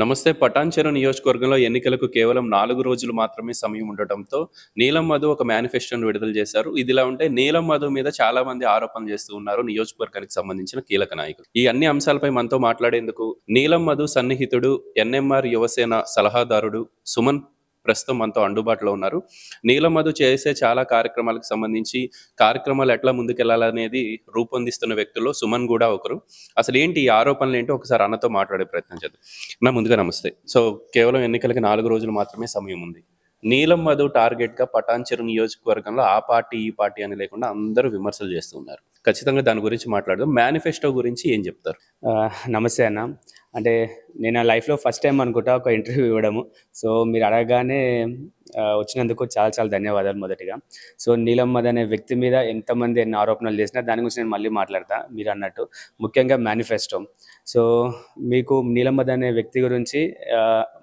నమస్తే పటాన్చెరు నియోజకవర్గంలో ఎన్నికలకు కేవలం నాలుగు రోజులు మాత్రమే సమయం ఉండటంతో నీలం మధు ఒక మేనిఫెస్టోను విడుదల చేశారు ఇదిలా ఉంటే నీలం మధు మీద చాలా మంది ఆరోపణలు చేస్తూ ఉన్నారు నియోజకవర్గానికి సంబంధించిన కీలక నాయకులు ఈ అన్ని అంశాలపై మనతో మాట్లాడేందుకు నీలం మధు సన్నిహితుడు ఎన్ఎంఆర్ యువసేన సలహాదారుడు సుమన్ ప్రస్తుతం మనతో అందుబాటులో ఉన్నారు నీలమధు చేసే చాలా కార్యక్రమాలకు సంబంధించి కార్యక్రమాలు ఎట్లా ముందుకెళ్లాలనేది రూపొందిస్తున్న వ్యక్తుల్లో సుమన్ కూడా ఒకరు అసలు ఏంటి ఈ ఆరోపణలు ఏంటో ఒకసారి అన్నతో మాట్లాడే ప్రయత్నం చేద్దాం నా ముందుగా నమస్తే సో కేవలం ఎన్నికలకి నాలుగు రోజులు మాత్రమే సమయం ఉంది నీలం మధు టార్గెట్గా పటాన్చెరు నియోజకవర్గంలో ఆ పార్టీ ఈ పార్టీ అని లేకుండా అందరూ విమర్శలు చేస్తున్నారు ఖచ్చితంగా దాని గురించి మాట్లాడదాం మేనిఫెస్టో గురించి ఏం చెప్తారు నమస్తే అన్న అంటే నేను నా లైఫ్లో ఫస్ట్ టైం అనుకుంటా ఒక ఇంటర్వ్యూ ఇవ్వడము సో మీరు అడగగానే వచ్చినందుకు చాలా చాలా ధన్యవాదాలు మొదటిగా సో నీలమ్మద్ అనే వ్యక్తి మీద ఎంతమంది ఎన్ని ఆరోపణలు చేసినా దాని గురించి నేను మళ్ళీ మాట్లాడతా మీరు అన్నట్టు ముఖ్యంగా మేనిఫెస్టో సో మీకు నీలమ్మద్ అనే వ్యక్తి గురించి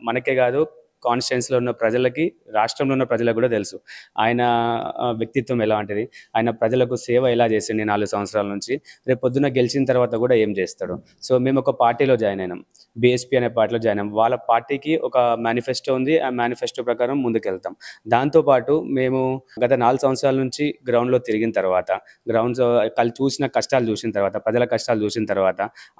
మనకే కాదు కాన్స్టిట్యున్సీలో ఉన్న ప్రజలకి రాష్ట్రంలో ఉన్న ప్రజలకు కూడా తెలుసు ఆయన వ్యక్తిత్వం ఎలాంటిది ఆయన ప్రజలకు సేవ ఎలా చేసింది నాలుగు సంవత్సరాల నుంచి రేపు పొద్దున గెలిచిన తర్వాత కూడా ఏం చేస్తాడు సో మేము ఒక పార్టీలో జాయిన్ అయినాం బీఎస్పీ అనే పార్టీలో జాయిన్ అయ్యాం వాళ్ళ పార్టీకి ఒక మేనిఫెస్టో ఉంది ఆ మేనిఫెస్టో ప్రకారం ముందుకెళ్తాం దాంతోపాటు మేము గత నాలుగు సంవత్సరాల నుంచి గ్రౌండ్లో తిరిగిన తర్వాత గ్రౌండ్స్ కళ్ళు చూసిన కష్టాలు చూసిన తర్వాత ప్రజల కష్టాలు చూసిన తర్వాత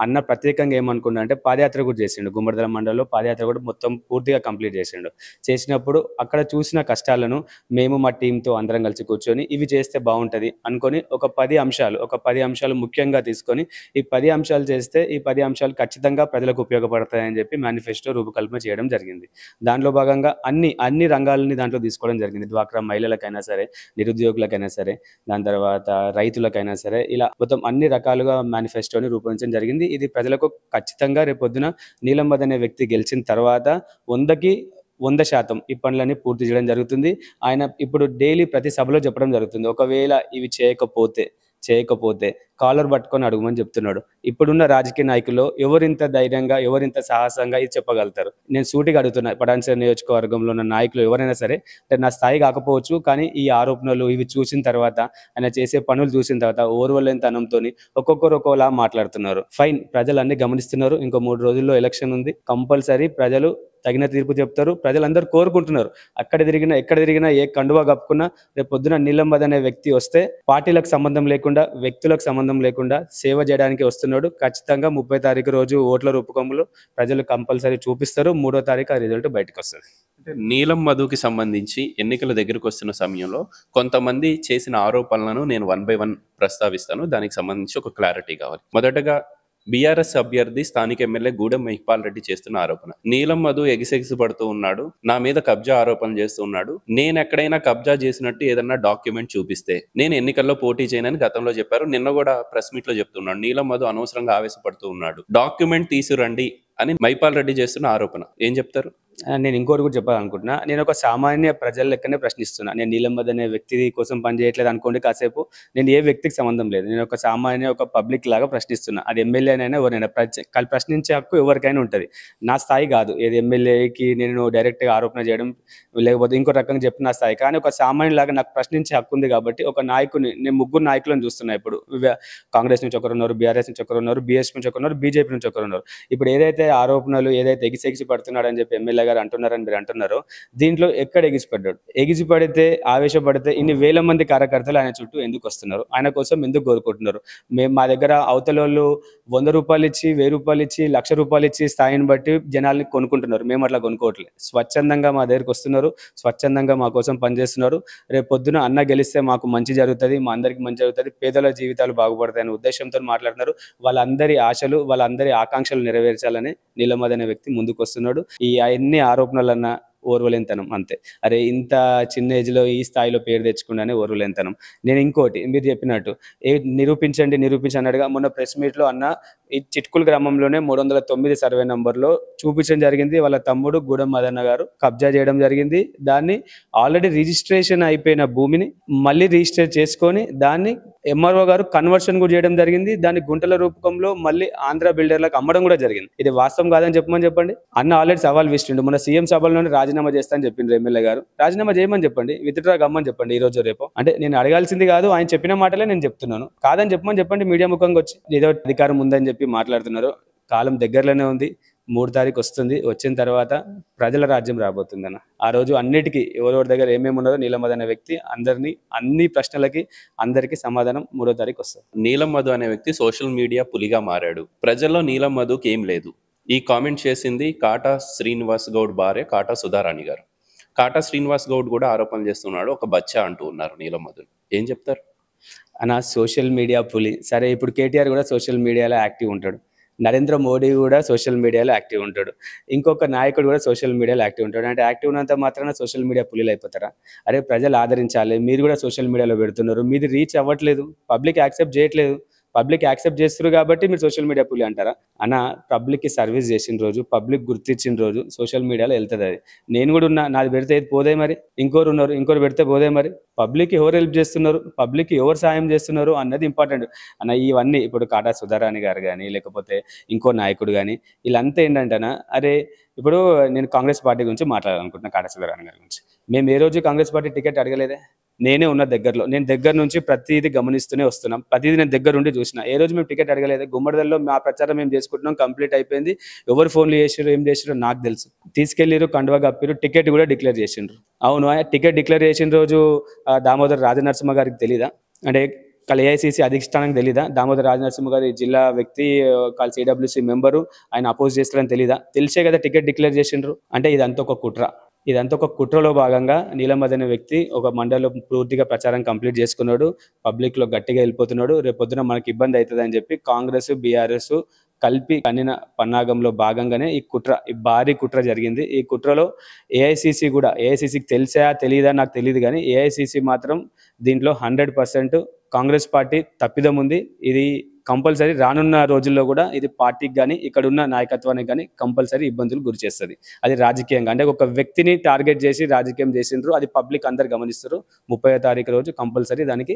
అన్న ప్రత్యేకంగా ఏమనుకున్నా అంటే పాదయాత్ర కూడా చేసిండు గుమ్మడిదల మండలంలో పాదయాత్ర కూడా మొత్తం పూర్తిగా కంప్లీట్ చేసిండు చేసిండు చేసినప్పుడు అక్కడ చూసిన కష్టాలను మేము మా టీంతో అందరం కలిసి కూర్చొని ఇవి చేస్తే బాగుంటుంది అనుకొని ఒక పది అంశాలు ఒక పది అంశాలు ముఖ్యంగా తీసుకొని ఈ పది అంశాలు చేస్తే ఈ పది అంశాలు ఖచ్చితంగా ప్రజలకు ఉపయోగపడతాయని చెప్పి మేనిఫెస్టో రూపకల్పన చేయడం జరిగింది దాంట్లో భాగంగా అన్ని అన్ని రంగాలని దాంట్లో తీసుకోవడం జరిగింది డ్వాక్రా మహిళలకైనా సరే నిరుద్యోగులకైనా సరే దాని తర్వాత రైతులకైనా సరే ఇలా మొత్తం అన్ని రకాలుగా మేనిఫెస్టోని రూపొందించడం జరిగింది ఇది ప్రజలకు ఖచ్చితంగా రేపొద్దున నీలంబద్ అనే వ్యక్తి గెలిచిన తర్వాత వందకి వంద శాతం ఈ పనులన్నీ పూర్తి చేయడం జరుగుతుంది ఆయన ఇప్పుడు డైలీ ప్రతి సభలో చెప్పడం జరుగుతుంది ఒకవేళ ఇవి చేయకపోతే చేయకపోతే కాలర్ పట్టుకొని అడుగుమని చెప్తున్నాడు ఇప్పుడున్న రాజకీయ నాయకుల్లో ఎవరింత ధైర్యంగా ఎవరింత సాహసంగా ఇది చెప్పగలుగుతారు నేను సూటిగా అడుగుతున్నా పడాన్సర్ నియోజకవర్గంలో ఉన్న నాయకులు ఎవరైనా సరే అంటే నా స్థాయి కాకపోవచ్చు కానీ ఈ ఆరోపణలు ఇవి చూసిన తర్వాత ఆయన చేసే పనులు చూసిన తర్వాత ఓర్వలేని తనంతో ఒక్కొక్కరు ఒక్కోలా మాట్లాడుతున్నారు ఫైన్ ప్రజలు అన్ని గమనిస్తున్నారు ఇంకో మూడు రోజుల్లో ఎలక్షన్ ఉంది కంపల్సరీ ప్రజలు తగిన తీర్పు చెప్తారు ప్రజలందరూ కోరుకుంటున్నారు అక్కడ తిరిగినా ఎక్కడ తిరిగినా ఏ కండువా కప్పుకున్నా రేపు పొద్దున నీలంబద్ అనే వ్యక్తి వస్తే పార్టీలకు సంబంధం లేకుండా వ్యక్తులకు సంబంధం లేకుండా సేవ చేయడానికి వస్తున్నాడు ఖచ్చితంగా ముప్పై తారీఖు రోజు ఓట్ల రూపకములు ప్రజలు కంపల్సరీ చూపిస్తారు మూడో తారీఖు ఆ రిజల్ట్ బయటకు వస్తుంది అంటే నీలం మధుకి సంబంధించి ఎన్నికల దగ్గరకు వస్తున్న సమయంలో కొంతమంది చేసిన ఆరోపణలను నేను వన్ బై వన్ ప్రస్తావిస్తాను దానికి సంబంధించి ఒక క్లారిటీ కావాలి మొదటగా బీఆర్ఎస్ అభ్యర్థి స్థానిక ఎమ్మెల్యే గూడెం మహిపాల్ రెడ్డి చేస్తున్న ఆరోపణ నీలం మధు ఎగిసెగిసి పడుతూ ఉన్నాడు నా మీద కబ్జా ఆరోపణలు చేస్తూ ఉన్నాడు నేను ఎక్కడైనా కబ్జా చేసినట్టు ఏదన్నా డాక్యుమెంట్ చూపిస్తే నేను ఎన్నికల్లో పోటీ చేయనని గతంలో చెప్పారు నిన్న కూడా ప్రెస్ మీట్ లో చెప్తున్నాడు నీలం మధు అనవసరంగా ఆవేశపడుతూ ఉన్నాడు డాక్యుమెంట్ తీసురండి అని మైపాల్ రెడ్డి చేస్తున్న ఆరోపణ ఏం చెప్తారు నేను ఇంకోటి కూడా చెప్పాలనుకుంటున్నా నేను ఒక సామాన్య ప్రజల లెక్కనే ప్రశ్నిస్తున్నా నేను నీలమ్మద్ అనే వ్యక్తి కోసం పనిచేయట్లేదు అనుకోండి కాసేపు నేను ఏ వ్యక్తికి సంబంధం లేదు నేను ఒక సామాన్య ఒక పబ్లిక్ లాగా ప్రశ్నిస్తున్నా అది ఎమ్మెల్యేనైనా ఎవరైనా ప్రశ్నించే హక్కు ఎవరికైనా ఉంటుంది నా స్థాయి కాదు ఏది ఎమ్మెల్యేకి నేను డైరెక్ట్గా ఆరోపణ చేయడం లేకపోతే ఇంకో రకంగా చెప్పిన నా స్థాయి కానీ ఒక సామాన్య లాగా నాకు ప్రశ్నించే హక్కు ఉంది కాబట్టి ఒక నాయకుని నేను ముగ్గురు నాయకులను చూస్తున్నా ఇప్పుడు కాంగ్రెస్ నుంచి ఒకరు ఉన్నారు బీఆర్ఎస్ నుంచి ఒకరు ఉన్నారు బీఎస్పీ నుంచి ఒకరు ఉన్నారు బీజేపీ నుంచి ఒకరు ఉన్నారు ఇప్పుడు ఏదైతే ఆరోపణలు ఏదైతే ఎగిసెగిసి పడుతున్నాడని చెప్పి ఎమ్మెల్యే గారు అంటున్నారని మీరు అంటున్నారు దీంట్లో ఎక్కడ ఎగిసిపడ్డాడు ఎగిసిపడితే ఆవేశపడితే ఇన్ని వేల మంది కార్యకర్తలు ఆయన చుట్టూ ఎందుకు వస్తున్నారు ఆయన కోసం ఎందుకు కోరుకుంటున్నారు మేము మా దగ్గర అవతల వాళ్ళు వంద రూపాయలు ఇచ్చి వెయ్యి రూపాయలు ఇచ్చి లక్ష రూపాయలు ఇచ్చి స్థాయిని బట్టి జనాల్ని కొనుక్కుంటున్నారు మేము అట్లా కొనుక్కోవట్లేదు స్వచ్ఛందంగా మా దగ్గరికి వస్తున్నారు స్వచ్ఛందంగా మా కోసం పనిచేస్తున్నారు రేపు పొద్దున అన్న గెలిస్తే మాకు మంచి జరుగుతుంది మా అందరికి మంచి జరుగుతుంది పేదల జీవితాలు బాగుపడతాయి అనే ఉద్దేశంతో మాట్లాడుతున్నారు వాళ్ళందరి ఆశలు వాళ్ళందరి ఆకాంక్షలు నెరవేర్చాలని నీలమద్ అనే వ్యక్తి ముందుకు వస్తున్నాడు ఈ అన్ని అన్ని ఆరోపణలన్నా ఓర్వలేనితనం అంతే అరే ఇంత చిన్న ఏజ్లో ఈ స్థాయిలో పేరు తెచ్చుకున్నానే ఓర్వలేనితనం నేను ఇంకోటి మీరు చెప్పినట్టు ఏ నిరూపించండి నిరూపించి అన్నట్టుగా మొన్న ప్రెస్ మీట్లో అన్న ఈ చిట్కుల గ్రామంలోనే మూడు వందల తొమ్మిది సర్వే నంబర్లో చూపించడం జరిగింది వాళ్ళ తమ్ముడు గూడెం మదన్న గారు కబ్జా చేయడం జరిగింది దాన్ని ఆల్రెడీ రిజిస్ట్రేషన్ అయిపోయిన భూమిని మళ్ళీ రిజిస్టర్ చేసుకొని దాన్ని ఎంఆర్ఓ గారు కన్వర్షన్ కూడా చేయడం జరిగింది దాని గుంటల రూపకంలో మళ్ళీ ఆంధ్ర బిల్డర్లకు అమ్మడం కూడా జరిగింది ఇది వాస్తవం కాదని చెప్పమని చెప్పండి అన్న ఆల్రెడీ సవాల్ విస్తుండు మన సీఎం సభలోనే రాజీనామా చేస్తా అని చెప్పిండ్రు ఎమ్మెల్యే గారు రాజీనామా చేయమని చెప్పండి విత్డ్రా గమ్మని చెప్పండి ఈ రోజు రేపు అంటే నేను అడగాల్సింది కాదు ఆయన చెప్పిన మాటలే నేను చెప్తున్నాను కాదని చెప్పమని చెప్పండి మీడియా ముఖంగా వచ్చి ఏదో అధికారం ఉందని చెప్పి మాట్లాడుతున్నారు కాలం దగ్గరలోనే ఉంది మూడు తారీఖు వస్తుంది వచ్చిన తర్వాత ప్రజల రాజ్యం రాబోతుంది అన్న ఆ రోజు అన్నిటికీ ఎవరెవరి దగ్గర ఏమేమి ఉన్నదో నీలమధు అనే వ్యక్తి అందరినీ అన్ని ప్రశ్నలకి అందరికీ సమాధానం మూడో తారీఖు వస్తుంది నీలమధు అనే వ్యక్తి సోషల్ మీడియా పులిగా మారాడు ప్రజల్లో నీలమధుకి ఏం లేదు ఈ కామెంట్ చేసింది కాటా శ్రీనివాస్ గౌడ్ భార్య కాటా సుధారాణి గారు కాటా శ్రీనివాస్ గౌడ్ కూడా ఆరోపణలు చేస్తున్నాడు ఒక బచ్చా అంటూ ఉన్నారు నీలమధుని ఏం చెప్తారు అన్న సోషల్ మీడియా పులి సరే ఇప్పుడు కేటీఆర్ కూడా సోషల్ మీడియాలో యాక్టివ్ ఉంటాడు నరేంద్ర మోడీ కూడా సోషల్ మీడియాలో యాక్టివ్ ఉంటాడు ఇంకొక నాయకుడు కూడా సోషల్ మీడియాలో యాక్టివ్ ఉంటాడు అంటే యాక్టివ్ ఉన్నంత మాత్రాన సోషల్ మీడియా పులిలు అయిపోతారా అరే ప్రజలు ఆదరించాలి మీరు కూడా సోషల్ మీడియాలో పెడుతున్నారు మీది రీచ్ అవ్వట్లేదు పబ్లిక్ యాక్సెప్ట్ చేయట్లేదు పబ్లిక్ యాక్సెప్ట్ చేస్తారు కాబట్టి మీరు సోషల్ మీడియా పులి అంటారా అన్న పబ్లిక్కి సర్వీస్ చేసిన రోజు పబ్లిక్ గుర్తించిన రోజు సోషల్ మీడియాలో వెళ్తుంది అది నేను కూడా ఉన్నా నాది పెడితే పోదే మరి ఇంకోరు ఉన్నారు ఇంకోరు పెడితే పోదే మరి పబ్లిక్ ఎవరు హెల్ప్ చేస్తున్నారు పబ్లిక్ ఎవరు సాయం చేస్తున్నారు అన్నది ఇంపార్టెంట్ అన్న ఇవన్నీ ఇప్పుడు కాటా సుధారాణి గారు కానీ లేకపోతే ఇంకో నాయకుడు కానీ వీళ్ళంతా ఏంటంటేనా అరే ఇప్పుడు నేను కాంగ్రెస్ పార్టీ గురించి మాట్లాడాలనుకుంటున్నాను కాటా సుధారాణి గారి గురించి మేము ఏ రోజు కాంగ్రెస్ పార్టీ టికెట్ అడగలేదే నేనే ఉన్న దగ్గరలో నేను దగ్గర నుంచి ప్రతిదీ గమనిస్తూనే వస్తున్నాం ప్రతిదీ నేను దగ్గర ఉండి చూసిన ఏ రోజు మేము టికెట్ అడగలేదు గుమ్మడిదల్లో మా ప్రచారం మేము చేసుకుంటున్నాం కంప్లీట్ అయిపోయింది ఎవరు ఫోన్లు చేసారు ఏం చేసారు నాకు తెలుసు తీసుకెళ్లిరు కండువా కప్పిరు టికెట్ కూడా డిక్లేర్ చేసిండ్రు అవును టికెట్ డిక్లేర్ చేసిన రోజు దామోదర్ రాజనరసింహ గారికి తెలీదా అంటే కాల్ ఏఐసిసి అధిష్టానం తెలీదా దామోదర్ రాజనరసింహ గారి జిల్లా వ్యక్తి కాల్ సిడబ్ల్యూసి మెంబరు ఆయన అపోజ్ చేస్తారని తెలీదా తెలిసే కదా టికెట్ డిక్లేర్ చేసిండ్రు అంటే ఇదంతా ఒక కుట్ర ఇదంతా ఒక కుట్రలో భాగంగా నీలమద్ అనే వ్యక్తి ఒక మండలిలో పూర్తిగా ప్రచారం కంప్లీట్ చేసుకున్నాడు పబ్లిక్లో గట్టిగా వెళ్ళిపోతున్నాడు రేపు పొద్దున మనకి ఇబ్బంది అవుతుందని చెప్పి కాంగ్రెస్ బీఆర్ఎస్ కలిపి కనిన పన్నాగంలో భాగంగానే ఈ కుట్ర ఈ భారీ కుట్ర జరిగింది ఈ కుట్రలో ఏఐసిసి కూడా ఏఐసిసికి తెలిసా తెలియదా నాకు తెలియదు కానీ ఏఐసిసి మాత్రం దీంట్లో హండ్రెడ్ పర్సెంట్ కాంగ్రెస్ పార్టీ తప్పిదం ఉంది ఇది కంపల్సరీ రానున్న రోజుల్లో కూడా ఇది పార్టీకి కానీ ఇక్కడ ఉన్న నాయకత్వానికి కానీ కంపల్సరీ ఇబ్బందులు గురి చేస్తుంది అది రాజకీయంగా అంటే ఒక వ్యక్తిని టార్గెట్ చేసి రాజకీయం చేసిండ్రు అది పబ్లిక్ అందరు గమనిస్తారు ముప్పై తారీఖు రోజు కంపల్సరీ దానికి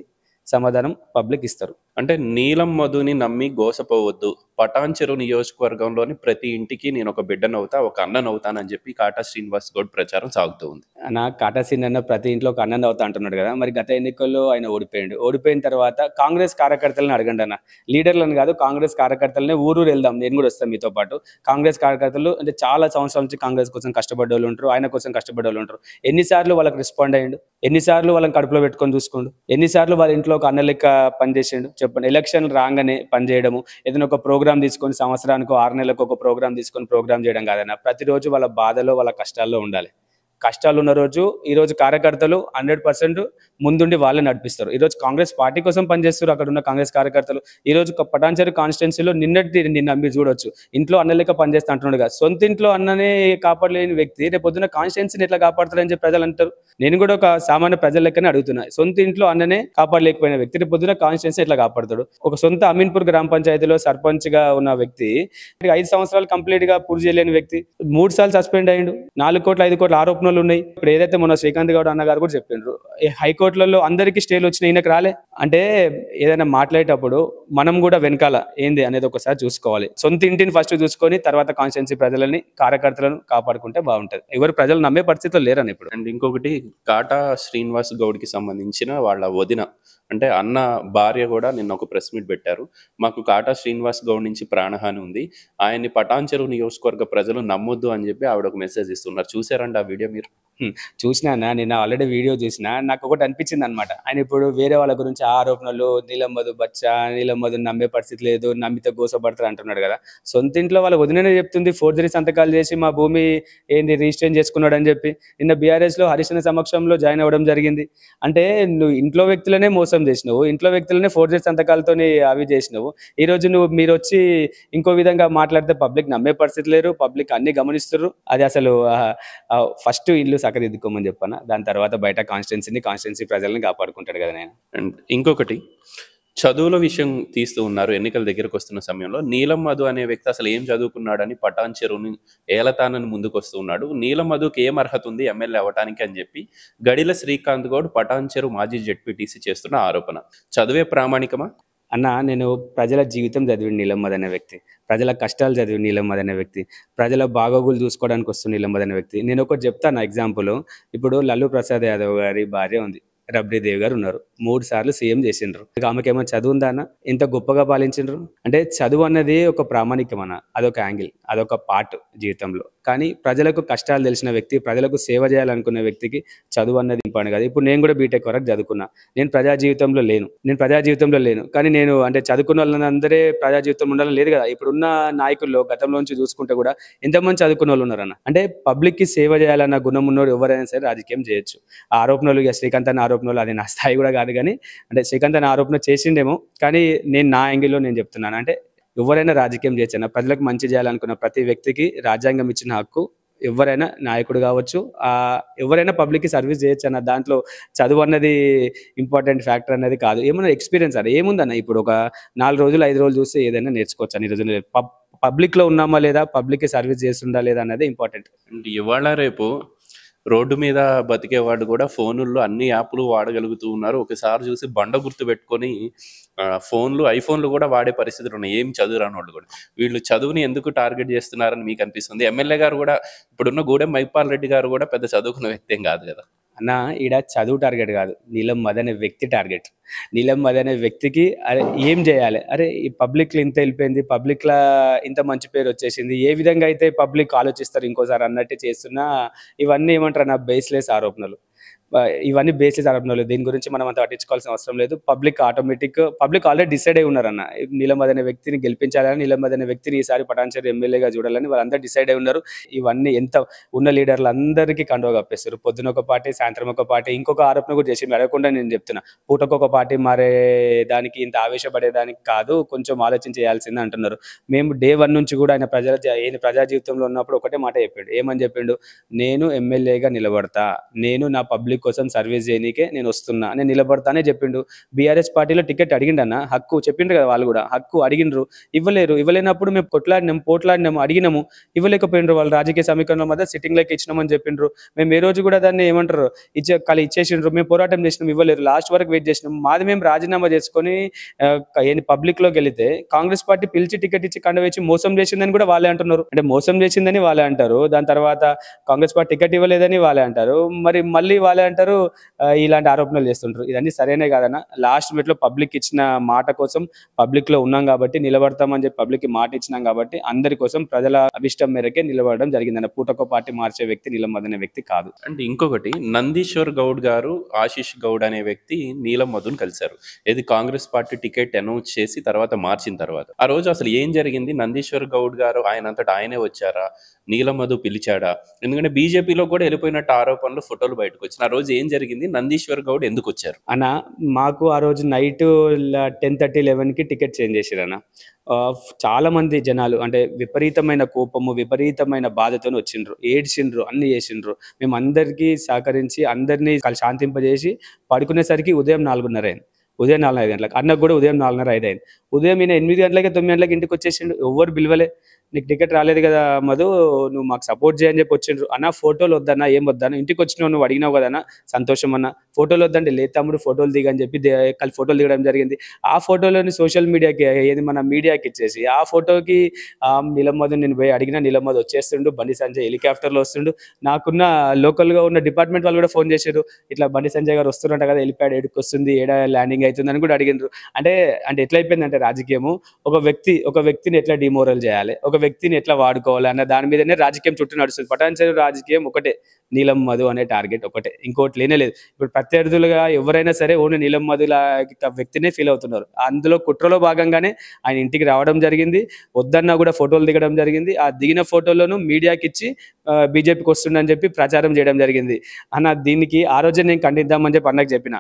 సమాధానం పబ్లిక్ ఇస్తారు అంటే నీలం మధుని నమ్మి గోసపోవద్దు పటాన్ చెరువు నియోజకవర్గంలోని ప్రతి ఇంటికి నేను ఒక అవుతా ఒక అవుతానని చెప్పి కాటా శ్రీనివాస్ గౌడ్ ప్రచారం సాగుతూ ఉంది నా కాటా శ్రీనివాస్ అన్న ప్రతి ఇంట్లో ఒక అన్నన్ అవుతా అంటున్నాడు కదా మరి గత ఎన్నికల్లో ఆయన ఓడిపోయాడు ఓడిపోయిన తర్వాత కాంగ్రెస్ కార్యకర్తలను అడగండి అన్న లీడర్లను కాదు కాంగ్రెస్ కార్యకర్తలనే ఊరూరు వెళ్దాం నేను కూడా వస్తాను మీతో పాటు కాంగ్రెస్ కార్యకర్తలు అంటే చాలా సంవత్సరాల నుంచి కాంగ్రెస్ కోసం కష్టపడే ఉంటారు ఆయన కోసం కష్టపడే ఉంటారు ఎన్నిసార్లు వాళ్ళకి రెస్పాండ్ అయ్యిండు ఎన్నిసార్లు వాళ్ళని కడుపులో పెట్టుకొని చూసుకోండు ఎన్నిసార్లు వాళ్ళ ఇంట్లో ఒక అన్న లెక్క పనిచేసిండు చెప్పండి ఎలక్షన్ రాగానే పనిచేయడము ఏదైనా ఒక ప్రోగ్రామ్ ప్రోగ్రామ్ తీసుకొని సంవత్సరానికి ఆరు నెలలకు ఒక ప్రోగ్రామ్ తీసుకొని ప్రోగ్రామ్ చేయడం కాదన్న ప్రతిరోజు వాళ్ళ బాధలో వాళ్ళ కష్టాల్లో ఉండాలి కష్టాలు ఉన్న రోజు ఈరోజు కార్యకర్తలు హండ్రెడ్ పర్సెంట్ ముందుండి వాళ్ళే నడిపిస్తారు ఈరోజు కాంగ్రెస్ పార్టీ కోసం పనిచేస్తారు అక్కడ ఉన్న కాంగ్రెస్ కార్యకర్తలు ఈరోజు పటాన్చేరు కాన్స్టిట్యున్సీలో నిన్నటి నిన్న మీరు చూడొచ్చు ఇంట్లో అన్నలేక పనిచేస్తా అంటున్నాడు కదా సొంత ఇంట్లో అన్ననే కాపాడలేని వ్యక్తి రేపు పొద్దున కాన్స్టిట్యున్సీని ఎట్లా కాపాడతారని చెప్పి ప్రజలు అంటారు నేను కూడా ఒక సామాన్య ప్రజల లెక్కనే అడుగుతున్నా సొంత ఇంట్లో అన్ననే కాపాడలేకపోయిన వ్యక్తి రేపు పొద్దున కాన్స్టిట్యున్సీ ఎట్లా కాపాడతాడు ఒక సొంత అమీన్పూర్ గ్రామ పంచాయతీలో సర్పంచ్ గా ఉన్న వ్యక్తి ఐదు సంవత్సరాలు కంప్లీట్ గా పూర్తి చేయలేని వ్యక్తి మూడు సార్లు సస్పెండ్ అయ్యిండు నాలుగు కోట్ల ఐదు కోట్ల ఆరోపణ వాళ్ళు ఉన్నాయి ఇప్పుడు ఏదైతే మొన్న శ్రీకాంత్ గౌడ్ అన్నగారు కూడా చెప్పిండ్రు హైకోర్టులలో అందరికీ స్టేలు వచ్చిన ఈయనకు రాలే అంటే ఏదైనా మాట్లాడేటప్పుడు మనం కూడా వెనకాల ఏంది అనేది ఒకసారి చూసుకోవాలి సొంత ఇంటిని ఫస్ట్ చూసుకొని తర్వాత కాన్స్టిట్యున్సీ ప్రజలని కార్యకర్తలను కాపాడుకుంటే బాగుంటుంది ఎవరు ప్రజలు నమ్మే పరిస్థితిలో లేరని ఇప్పుడు అండ్ ఇంకొకటి కాటా శ్రీనివాస్ గౌడ్కి సంబంధించిన వాళ్ళ వదిన అంటే అన్న భార్య కూడా నిన్న ఒక ప్రెస్ మీట్ పెట్టారు మాకు కాటా శ్రీనివాస్ గౌడ్ నుంచి ప్రాణహాని ఉంది ఆయన్ని పటాన్ చెరువు నియోజకవర్గ ప్రజలు నమ్మొద్దు అని చెప్పి ఆవిడ ఒక మెసేజ్ ఇస్తున్నారు చూసారండి ఆ వీడియో మీరు చూసినానా నేను ఆల్రెడీ వీడియో చూసిన నాకు ఒకటి అనిపించింది అనమాట ఆయన ఇప్పుడు వేరే వాళ్ళ గురించి ఆరోపణలు నీలం మధు బచ్చా నీలం నమ్మే పరిస్థితి లేదు నమ్మితే గోసపడతారు అంటున్నాడు కదా సొంత ఇంట్లో వాళ్ళ వదిననే చెప్తుంది ఫోర్జరీ సంతకాలు చేసి మా భూమి ఏంది రిజిస్ట్రేషన్ చేసుకున్నాడు అని చెప్పి నిన్న బీఆర్ఎస్లో హరిశన సమక్షంలో జాయిన్ అవ్వడం జరిగింది అంటే నువ్వు ఇంట్లో వ్యక్తులనే మోసం చేసినావు ఇంట్లో వ్యక్తులనే ఫోర్జరీ సంతకాలతో అవి చేసినావు ఈరోజు నువ్వు మీరు వచ్చి ఇంకో విధంగా మాట్లాడితే పబ్లిక్ నమ్మే పరిస్థితి లేరు పబ్లిక్ అన్ని గమనిస్తున్నారు అది అసలు ఫస్ట్ ఇల్లు సకరిద్దుకోమని చెప్పాను దాని తర్వాత బయట కాన్స్టిట్యున్సీని కాన్స్టిట్యున్సీ ప్రజల్ని కాపాడుకుంటాడు కదా నేను అండ్ ఇంకొకటి చదువుల విషయం తీస్తూ ఉన్నారు ఎన్నికల దగ్గరకు వస్తున్న సమయంలో నీలం మధు అనే వ్యక్తి అసలు ఏం చదువుకున్నాడని పటాన్ చెరువుని ఏలతానని ముందుకు వస్తూ ఉన్నాడు నీలం మధుకి ఏం అర్హత ఉంది ఎమ్మెల్యే అవ్వటానికి అని చెప్పి గడిల శ్రీకాంత్ గౌడ్ పటాన్ చెరువు మాజీ జెడ్పీటీసీ చేస్తున్న ఆరోపణ చదువే ప్రామాణికమా అన్న నేను ప్రజల జీవితం చదివిన నీలమ్మద్ అనే వ్యక్తి ప్రజల కష్టాలు చదివిన నీలమ్మద్ అనే వ్యక్తి ప్రజల బాగోగులు చూసుకోవడానికి వస్తున్న నీలమ్మద్ అనే వ్యక్తి నేను ఒకటి చెప్తాను ఎగ్జాంపుల్ ఇప్పుడు లల్లు ప్రసాద్ యాదవ్ గారి భార్య ఉంది రబ్రీదేవి గారు ఉన్నారు మూడు సార్లు సీఎం చేసిండ్రు ఇక ఆమెకేమో చదువు ఉందానా ఇంత గొప్పగా పాలించిండ్రు అంటే చదువు అన్నది ఒక ప్రామాణికమన అదొక యాంగిల్ అదొక పార్ట్ జీవితంలో కానీ ప్రజలకు కష్టాలు తెలిసిన వ్యక్తి ప్రజలకు సేవ చేయాలనుకునే వ్యక్తికి చదువు అన్నది ఇంపాను కదా ఇప్పుడు నేను కూడా బీటెక్ వరకు చదువుకున్నా నేను ప్రజా జీవితంలో లేను నేను ప్రజా జీవితంలో లేను కానీ నేను అంటే చదువుకున్న వాళ్ళని అందరే ప్రజా జీవితం ఉండాలని లేదు కదా ఇప్పుడున్న నాయకుల్లో గతంలోంచి చూసుకుంటే కూడా ఎంతమంది చదువుకున్న వాళ్ళు ఉన్నారన్న అంటే పబ్లిక్కి సేవ చేయాలన్న గుణం ఉన్నోడు ఎవరైనా సరే రాజకీయం చేయొచ్చు ఆరోపణలు శ్రీకాంత్ అన్న ఆరోపణలు అది నా స్థాయి కూడా కానీ కాదు కానీ అంటే శ్రీకాంత్ అనే ఆరోపణ చేసిండేమో కానీ నేను నా యాంగిల్లో నేను చెప్తున్నాను అంటే ఎవరైనా రాజకీయం చేసిన ప్రజలకు మంచి చేయాలనుకున్న ప్రతి వ్యక్తికి రాజ్యాంగం ఇచ్చిన హక్కు ఎవరైనా నాయకుడు కావచ్చు ఎవరైనా పబ్లిక్కి సర్వీస్ చేయొచ్చు అన్న దాంట్లో చదువు అన్నది ఇంపార్టెంట్ ఫ్యాక్టర్ అనేది కాదు ఏమన్నా ఎక్స్పీరియన్స్ అది ఏముందన్న ఇప్పుడు ఒక నాలుగు రోజులు ఐదు రోజులు చూస్తే ఏదైనా నేర్చుకోవచ్చు అని ఈరోజు పబ్లిక్లో ఉన్నామా లేదా పబ్లిక్కి సర్వీస్ చేస్తుందా లేదా అనేది ఇంపార్టెంట్ ఇవాళ రేపు రోడ్డు మీద బతికేవాడు కూడా ఫోనుల్లో అన్ని యాప్లు వాడగలుగుతూ ఉన్నారు ఒకసారి చూసి బండ గుర్తు పెట్టుకొని ఫోన్లు ఐఫోన్లు కూడా వాడే పరిస్థితులు ఉన్నాయి ఏం చదువు వాళ్ళు కూడా వీళ్ళు చదువుని ఎందుకు టార్గెట్ చేస్తున్నారని మీకు అనిపిస్తుంది ఎమ్మెల్యే గారు కూడా ఇప్పుడున్న గూడెం మైపాల్ రెడ్డి గారు కూడా పెద్ద చదువుకున్న వ్యక్తి ఏం కాదు కదా అన్న ఈడ చదువు టార్గెట్ కాదు నీలం అనే వ్యక్తి టార్గెట్ నీలం అనే వ్యక్తికి అరే ఏం చేయాలి అరే ఈ పబ్లిక్లో ఇంత వెళ్ళిపోయింది పబ్లిక్లో ఇంత మంచి పేరు వచ్చేసింది ఏ విధంగా అయితే పబ్లిక్ ఆలోచిస్తారు ఇంకోసారి అన్నట్టు చేస్తున్నా ఇవన్నీ ఏమంటారు నా బేస్లెస్ ఆరోపణలు ఇవన్నీ బేసిస్ అనడం లేదు దీని గురించి మనం అంత పట్టించుకోవాల్సిన అవసరం లేదు public automatic public already decide అయి ఉన్నారన్న నీలమద్ అనే వ్యక్తిని గెలిపించాలని నీలమద్ అనే వ్యక్తిని ఈసారి పటాన్చేరి ఎమ్మెల్యేగా చూడాలని వాళ్ళందరూ డిసైడ్ అయి ఉన్నారు ఇవన్నీ ఎంత ఉన్న లీడర్లు అందరికీ కండువ కప్పేస్తారు పొద్దున ఒక పార్టీ సాయంత్రం ఒక పార్టీ ఇంకొక ఆరోపణ కూడా చేసి అడగకుండా నేను చెప్తున్నా పూటకొక పార్టీ మారే దానికి ఇంత ఆవేశపడేదానికి కాదు కొంచెం ఆలోచన చేయాల్సిందే అంటున్నారు మేము డే వన్ నుంచి కూడా ఆయన ప్రజల ఆయన ప్రజా జీవితంలో ఉన్నప్పుడు ఒకటే మాట చెప్పాడు ఏమని చెప్పిండు నేను ఎమ్మెల్యేగా నిలబడతా నేను నా పబ్లిక్ కోసం సర్వీస్ చేయనికే నేను వస్తున్నా నేను నిలబడతానే చెప్పిండు బీఆర్ఎస్ పార్టీలో టికెట్ అన్న హక్కు చెప్పిండ్రు కదా వాళ్ళు కూడా హక్కు అడిగిండ్రు ఇవ్వలేరు ఇవ్వలేనప్పుడు మేము కొట్లాడినాం పోట్లాడినాము అడిగినాము ఇవ్వలేకపోయినరు వాళ్ళు రాజకీయ సమీకరణల మధ్య లెక్క ఇచ్చినామని చెప్పిండ్రు మేము ఏ రోజు కూడా దాన్ని ఏమంటారు ఇచ్చే కళ ఇచ్చేసిండ్రు మేము పోరాటం చేసినాం ఇవ్వలేరు లాస్ట్ వరకు వెయిట్ చేసినాం మాది మేము రాజీనామా చేసుకొని పబ్లిక్ లోకి వెళితే కాంగ్రెస్ పార్టీ పిలిచి టికెట్ ఇచ్చి కండవేసి మోసం చేసిందని కూడా వాళ్ళే అంటున్నారు అంటే మోసం చేసిందని వాళ్ళే అంటారు దాని తర్వాత కాంగ్రెస్ పార్టీ టికెట్ ఇవ్వలేదని వాళ్ళే అంటారు మరి మళ్ళీ వాళ్ళే అంటారు ఇలాంటి ఆరోపణలు చేస్తుంటారు ఇదన్నీ సరైన కాదన్న లాస్ట్ మినిట్లో పబ్లిక్ ఇచ్చిన మాట కోసం పబ్లిక్లో ఉన్నాం కాబట్టి నిలబడతామని చెప్పి పబ్లిక్కి మాట ఇచ్చినాం కాబట్టి అందరి కోసం ప్రజల అభిష్టం మేరకే నిలబడడం జరిగిందన్న పూటకో పార్టీ మార్చే వ్యక్తి నీలం వ్యక్తి కాదు అంటే ఇంకొకటి నందీశ్వర్ గౌడ్ గారు ఆశీష్ గౌడ్ అనే వ్యక్తి నీలం మధున్ కలిశారు ఏది కాంగ్రెస్ పార్టీ టికెట్ అనౌన్స్ చేసి తర్వాత మార్చిన తర్వాత ఆ రోజు అసలు ఏం జరిగింది నందీశ్వర్ గౌడ్ గారు ఆయన అంతటా ఆయనే వచ్చారా నీలమధు పిలిచాడా ఎందుకంటే బీజేపీలో కూడా వెళ్ళిపోయినట్టు ఆరోపణలు ఫోటోలు బయటకు వచ్చినా రోజు ఏం జరిగింది నందీశ్వర్ గౌడ్ ఎందుకు వచ్చారు అన్న మాకు ఆ రోజు నైట్ టెన్ థర్టీ లెవెన్కి టికెట్ చేంజ్ చేశారు అన్న చాలా మంది జనాలు అంటే విపరీతమైన కోపము విపరీతమైన బాధతో వచ్చిండ్రు ఏడ్చిండ్రు అన్ని చేసిండ్రు మేము అందరికీ సహకరించి అందరినీ శాంతింపజేసి పడుకునేసరికి ఉదయం నాలుగున్నర అయింది ఉదయం నాలుగు ఐదు గంటలకు అన్నకు కూడా ఉదయం నాలుగున్నర ఐదు అయింది ఉదయం ఈయన ఎనిమిది గంటలకి తొమ్మిది గంటలకి ఇంటికి వచ్చేసిండు ఎవరు పిలవలే నీకు టికెట్ రాలేదు కదా మధు నువ్వు మాకు సపోర్ట్ చేయని చెప్పి వచ్చిండ్రు అన్న ఫోటోలు వద్దన్నా ఏం వద్దన్నా ఇంటికి వచ్చినావు నువ్వు అడిగినావు కదా సంతోషం అన్న ఫోటోలు వద్దండి లే తమ్ముడు ఫోటోలు దిగని చెప్పి కలిసి ఫోటోలు దిగడం జరిగింది ఆ ఫోటోలోని సోషల్ మీడియాకి ఏది మన మీడియాకి ఇచ్చేసి ఆ ఫోటోకి నీలమ్మధు నేను పోయి అడిగిన నీలమ్మధు వచ్చేస్తుండు బండి సంజయ్ హెలికాప్టర్లో వస్తుండు నాకున్న లోకల్గా ఉన్న డిపార్ట్మెంట్ వాళ్ళు కూడా ఫోన్ చేశారు ఇట్లా బండి సంజయ్ గారు వస్తున్నట్టు కదా హెలిప్యాడ్ ఎడుకు వస్తుంది ఏడా ల్యాండింగ్ అవుతుందని కూడా అడిగినారు అంటే అంటే ఎట్లయిపోయిందంటే రాజకీయము ఒక వ్యక్తి ఒక వ్యక్తిని ఎట్లా డిమోరల్ చేయాలి ఒక వ్యక్తిని ఎట్లా వాడుకోవాలి అన్న దాని మీదనే రాజకీయం చుట్టూ నడుస్తుంది పటాన్ చెరువు రాజకీయం ఒకటే నీలం మధు అనే టార్గెట్ ఒకటే ఇంకోటి లేనే లేదు ఇప్పుడు ప్రత్యర్థులుగా ఎవరైనా సరే ఓన్లీ నీలం మధు వ్యక్తినే ఫీల్ అవుతున్నారు అందులో కుట్రలో భాగంగానే ఆయన ఇంటికి రావడం జరిగింది వద్దన్నా కూడా ఫోటోలు దిగడం జరిగింది ఆ దిగిన ఫోటోలను మీడియాకి ఇచ్చి బీజేపీకి వస్తుందని చెప్పి ప్రచారం చేయడం జరిగింది అన్న దీనికి ఆ రోజే నేను ఖండిద్దామని చెప్పి అన్నకు చెప్పిన